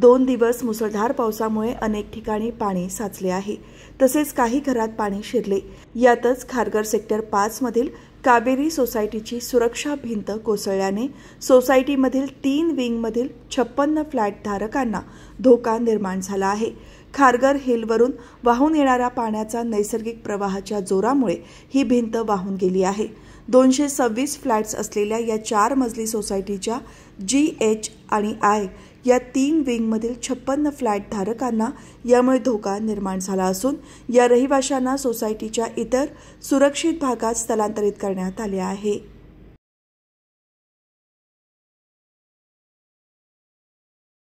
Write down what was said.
दोन दिवस मुसळधार पावसामुळे अनेक ठिकाणी पाणी साचले आहे तसेच काही घरात पाणी शिरले यातच खारघर सेक्टर मधील काबेरी सोसायटीची सुरक्षा भिंत कोसळल्याने सोसायटीमधील तीन विंगमधील छप्पन्न धारकांना धोका निर्माण झाला आहे खारघर हिलवरून वाहून येणाऱ्या पाण्याचा नैसर्गिक प्रवाहाच्या जोरामुळे ही भिंत वाहून गेली आहे दोनशे सव्वीस फ्लॅट्स असलेल्या या चार मजली सोसायटीच्या जी एच आणि आय या तीन विंगमधील छप्पन्न फ्लॅटधारकांना यामुळे धोका निर्माण झाला असून या रहिवाशांना सोसायटीच्या इतर सुरक्षित भागात स्थलांतरित करण्यात आले आहे